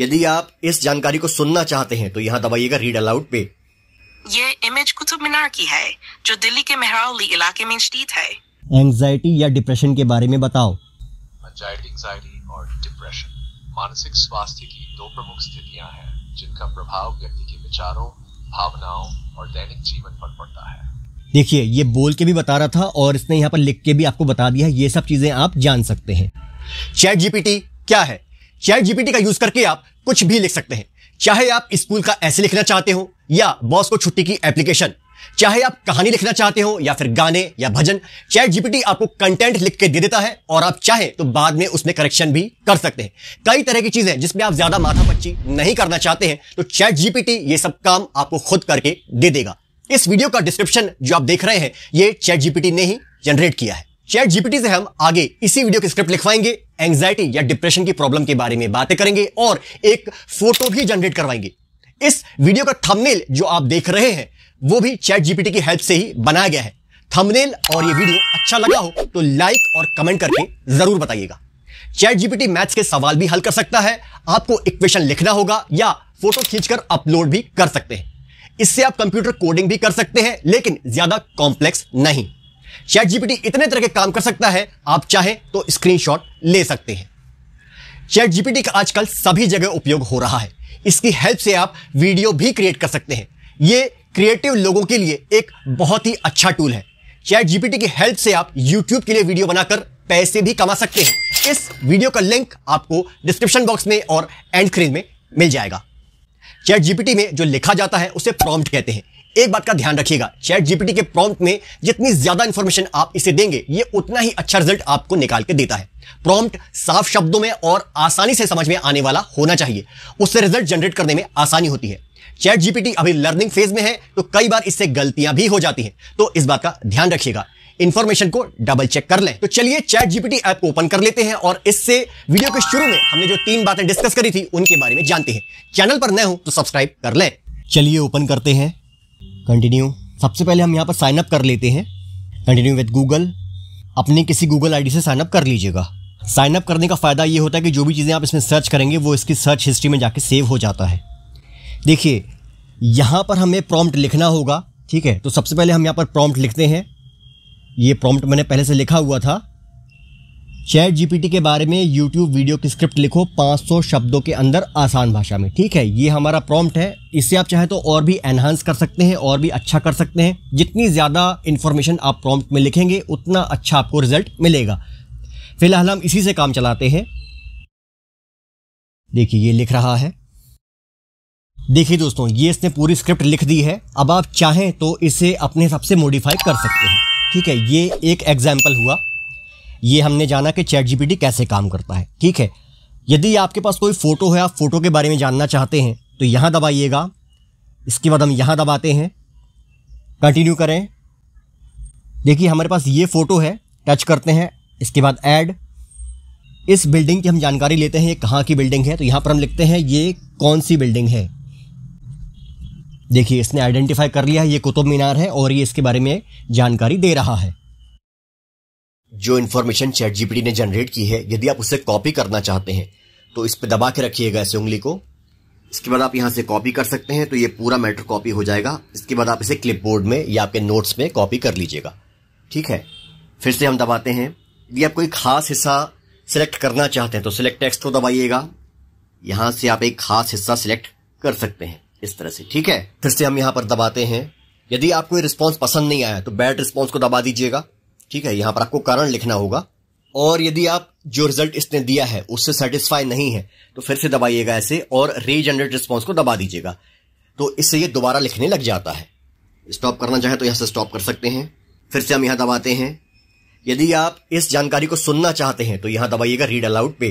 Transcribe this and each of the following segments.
यदि आप इस जानकारी को सुनना चाहते हैं तो यहाँ दबाइएगा रीड अलाउड पे ये इमेज कुतुब मीनार की है जो दिल्ली के मेहरावली इलाके में स्थित है एंजाइटी या डिप्रेशन के बारे में बताओ एंजाइटी और डिप्रेशन मानसिक स्वास्थ्य की दो प्रमुख स्थितियाँ हैं जिनका प्रभाव व्यक्ति के विचारों भावनाओं और दैनिक जीवन पर पड़ता है देखिए ये बोल के भी बता रहा था और इसने यहाँ पर लिख के भी आपको बता दिया ये सब चीज़ें आप जान सकते हैं चैट जीपीटी क्या है चैट जीपीटी का यूज करके आप कुछ भी लिख सकते हैं चाहे आप स्कूल का ऐसे लिखना चाहते हो या बॉस को छुट्टी की एप्लीकेशन चाहे आप कहानी लिखना चाहते हो या फिर गाने या भजन चैट जीपीटी आपको कंटेंट लिख के दे देता है और आप चाहे तो बाद में उसमें करेक्शन भी कर सकते हैं कई तरह की चीजें जिसमें आप ज्यादा माथा पच्ची नहीं करना चाहते हैं तो चैट जीपीटी ये सब काम आपको खुद करके दे देगा इस वीडियो का डिस्क्रिप्शन जो आप देख रहे हैं ये चैट जीपीटी ने ही जनरेट किया है चैट जीपीटी से हम आगे इसी वीडियो की स्क्रिप्ट लिखवाएंगे एंग्जाइटी या डिप्रेशन की प्रॉब्लम के बारे में बातें करेंगे और एक फोटो भी जनरेट करवाएंगे इस वीडियो का थंबनेल जो आप देख रहे हैं वो भी चैट जीपीटी की हेल्प से ही बनाया गया है थंबनेल और ये वीडियो अच्छा लगा हो तो लाइक और कमेंट करके जरूर बताइएगा चैट जीपीटी मैथ्स के सवाल भी हल कर सकता है आपको इक्वेशन लिखना होगा या फोटो खींचकर अपलोड भी कर सकते हैं इससे आप कंप्यूटर कोडिंग भी कर सकते हैं लेकिन ज्यादा कॉम्प्लेक्स नहीं चैट जीपीटी इतने तरह के काम कर सकता है आप चाहे तो स्क्रीनशॉट ले सकते हैं चैट जीपीटी का आजकल सभी जगह उपयोग हो रहा है इसकी हेल्प से आप वीडियो भी क्रिएट कर सकते हैं ये क्रिएटिव लोगों के लिए एक बहुत ही अच्छा टूल है चैट जीपीटी की हेल्प से आप यूट्यूब के लिए वीडियो बनाकर पैसे भी कमा सकते हैं इस वीडियो का लिंक आपको डिस्क्रिप्शन बॉक्स में और एंड स्क्रीन में मिल जाएगा चैट जीपीटी में जो लिखा जाता है उसे प्रॉम्प्ट कहते हैं एक बात का ध्यान रखिएगा चैट जीपीटी के प्रॉम्प्ट में जितनी ज्यादा इंफॉर्मेशन आप इसे देंगे ये उतना ही अच्छा रिजल्ट आपको निकाल के देता है प्रॉम्प्ट साफ शब्दों में और आसानी से समझ में आने वाला होना चाहिए उससे रिजल्ट जनरेट करने में आसानी होती है चैट जीपीटी अभी लर्निंग फेज में है तो कई बार इससे गलतियां भी हो जाती हैं तो इस बात का ध्यान रखिएगा इन्फॉर्मेशन को डबल चेक कर लें तो चलिए चैट जीपीटी ऐप ओपन कर लेते हैं और इससे वीडियो के शुरू में हमने जो तीन बातें डिस्कस करी थी उनके बारे में जानते हैं चैनल पर नए हो तो सब्सक्राइब कर लें चलिए ओपन करते हैं कंटिन्यू सबसे पहले हम यहाँ पर साइनअप कर लेते हैं कंटिन्यू विद गूगल अपने किसी गूगल आईडी से साइनअप कर लीजिएगा साइनअप करने का फ़ायदा ये होता है कि जो भी चीज़ें आप इसमें सर्च करेंगे वो इसकी सर्च हिस्ट्री में जाके सेव हो जाता है देखिए यहाँ पर हमें प्रॉम्प्ट लिखना होगा ठीक है तो सबसे पहले हम यहाँ पर प्रॉम्प्ट लिखते हैं ये प्रॉम्प्ट मैंने पहले से लिखा हुआ था चैट जीपीटी के बारे में यूट्यूब वीडियो की स्क्रिप्ट लिखो 500 शब्दों के अंदर आसान भाषा में ठीक है ये हमारा प्रॉम्प्ट है इससे आप चाहे तो और भी एनहांस कर सकते हैं और भी अच्छा कर सकते हैं जितनी ज़्यादा इन्फॉर्मेशन आप प्रॉम्प्ट में लिखेंगे उतना अच्छा आपको रिजल्ट मिलेगा फिलहाल हम इसी से काम चलाते हैं देखिए ये लिख रहा है देखिए दोस्तों ये इसने पूरी स्क्रिप्ट लिख दी है अब आप चाहें तो इसे अपने हिसाब से मॉडिफाई कर सकते हैं ठीक है ये एक एग्जाम्पल हुआ ये हमने जाना कि चैट जीपीटी कैसे काम करता है ठीक है यदि आपके पास कोई फ़ोटो है आप फ़ोटो के बारे में जानना चाहते हैं तो यहाँ दबाइएगा इसके बाद हम यहाँ दबाते हैं कंटिन्यू करें देखिए हमारे पास ये फ़ोटो है टच करते हैं इसके बाद ऐड इस बिल्डिंग की हम जानकारी लेते हैं ये कहाँ की बिल्डिंग है तो यहाँ पर हम लिखते हैं ये कौन सी बिल्डिंग है देखिए इसने आइडेंटिफाई कर लिया है ये कुतुब मीनार है और ये इसके बारे में जानकारी दे रहा है जो इन्फॉर्मेशन चैट जीपीटी ने जनरेट की है यदि आप उसे कॉपी करना चाहते हैं तो इस पर दबा के रखिएगा ऐसे उंगली को इसके बाद आप यहां से कॉपी कर सकते हैं तो ये पूरा मैटर कॉपी हो जाएगा इसके बाद आप इसे क्लिपबोर्ड में या आपके नोट्स में कॉपी कर लीजिएगा ठीक है फिर से हम दबाते हैं यदि आप कोई खास हिस्सा सिलेक्ट करना चाहते हैं तो सिलेक्ट टेक्स्ट को दबाइएगा यहां से आप एक खास हिस्सा सिलेक्ट कर सकते हैं इस तरह से ठीक है फिर से हम यहां पर दबाते हैं यदि आपको रिस्पॉन्स पसंद नहीं आया तो बैड रिस्पॉन्स को दबा दीजिएगा ठीक है यहाँ पर आपको कारण लिखना होगा और यदि आप जो रिजल्ट इसने दिया है उससे सेटिस्फाई नहीं है तो फिर से दबाइएगा ऐसे और रीजनरेट रिस्पॉन्स को दबा दीजिएगा तो इससे ये दोबारा लिखने लग जाता है स्टॉप करना चाहे तो यहाँ से स्टॉप कर सकते हैं फिर से हम यहाँ दबाते हैं यदि आप इस जानकारी को सुनना चाहते हैं तो यहाँ दबाइएगा रीड अलाउड पे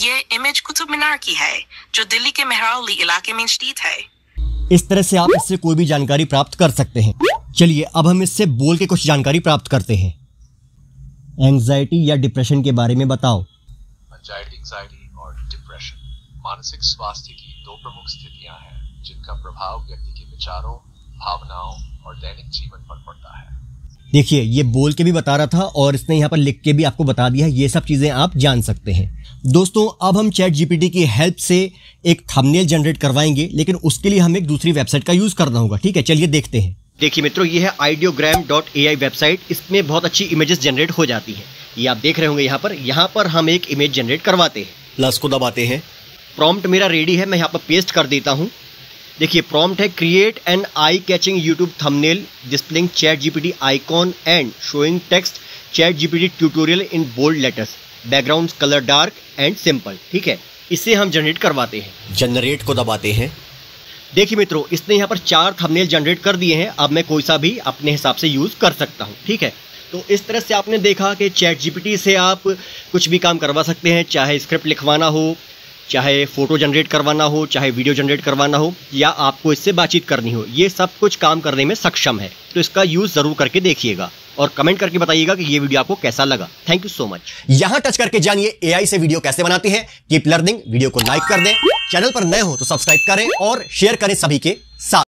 ये इमेज कुतुब मीनार की है जो दिल्ली के मेहरावली इलाके में स्थित है इस तरह से आप इससे कोई भी जानकारी प्राप्त कर सकते हैं चलिए अब हम इससे बोल के कुछ जानकारी प्राप्त करते हैं एंजाइटी या डिप्रेशन के बारे में बताओ और डिप्रेशन मानसिक स्वास्थ्य की दो प्रमुख स्थितियां हैं जिनका प्रभाव व्यक्ति के विचारों भावनाओं और दैनिक जीवन पर पड़ता है देखिए ये बोल के भी बता रहा था और इसने यहाँ पर लिख के भी आपको बता दिया है ये सब चीज़ें आप जान सकते हैं दोस्तों अब हम चैट जीपीटी की हेल्प से एक थंबनेल जनरेट करवाएंगे लेकिन उसके लिए हमें एक दूसरी वेबसाइट का यूज़ करना होगा ठीक है चलिए देखते हैं देखिए मित्रों ये है Ideogram dot A I website इसमें बहुत अच्छी इमेजेस जनरेट हो जाती हैं ये आप देख रहे होंगे यहाँ पर यहाँ पर हम एक इमेज जनरेट करवाते हैं प्लस को दबाते हैं प्रॉम्प्ट मेरा रेडी है मैं यहाँ पर पेस्ट कर देता हूँ देखिए प्रॉम्प्ट है create and eye catching YouTube thumbnail displaying ChatGPT icon and showing text ChatGPT tutorial in bold letters background colour dark and simple ठीक है इसे हम जनरेट करवाते हैं जनरेट को दबाते हैं देखिए मित्रों इसने यहाँ पर चार थंबनेल जनरेट कर दिए हैं अब मैं कोई सा भी अपने हिसाब से यूज़ कर सकता हूँ ठीक है तो इस तरह से आपने देखा कि चैट जीपीटी से आप कुछ भी काम करवा सकते हैं चाहे स्क्रिप्ट लिखवाना हो चाहे फ़ोटो जनरेट करवाना हो चाहे वीडियो जनरेट करवाना हो या आपको इससे बातचीत करनी हो ये सब कुछ काम करने में सक्षम है तो इसका यूज़ ज़रूर करके देखिएगा और कमेंट करके बताइएगा कि ये वीडियो आपको कैसा लगा थैंक यू सो मच यहां टच करके जानिए एआई से वीडियो कैसे बनाती है कीप लर्निंग वीडियो को लाइक कर दें चैनल पर नए हो तो सब्सक्राइब करें और शेयर करें सभी के साथ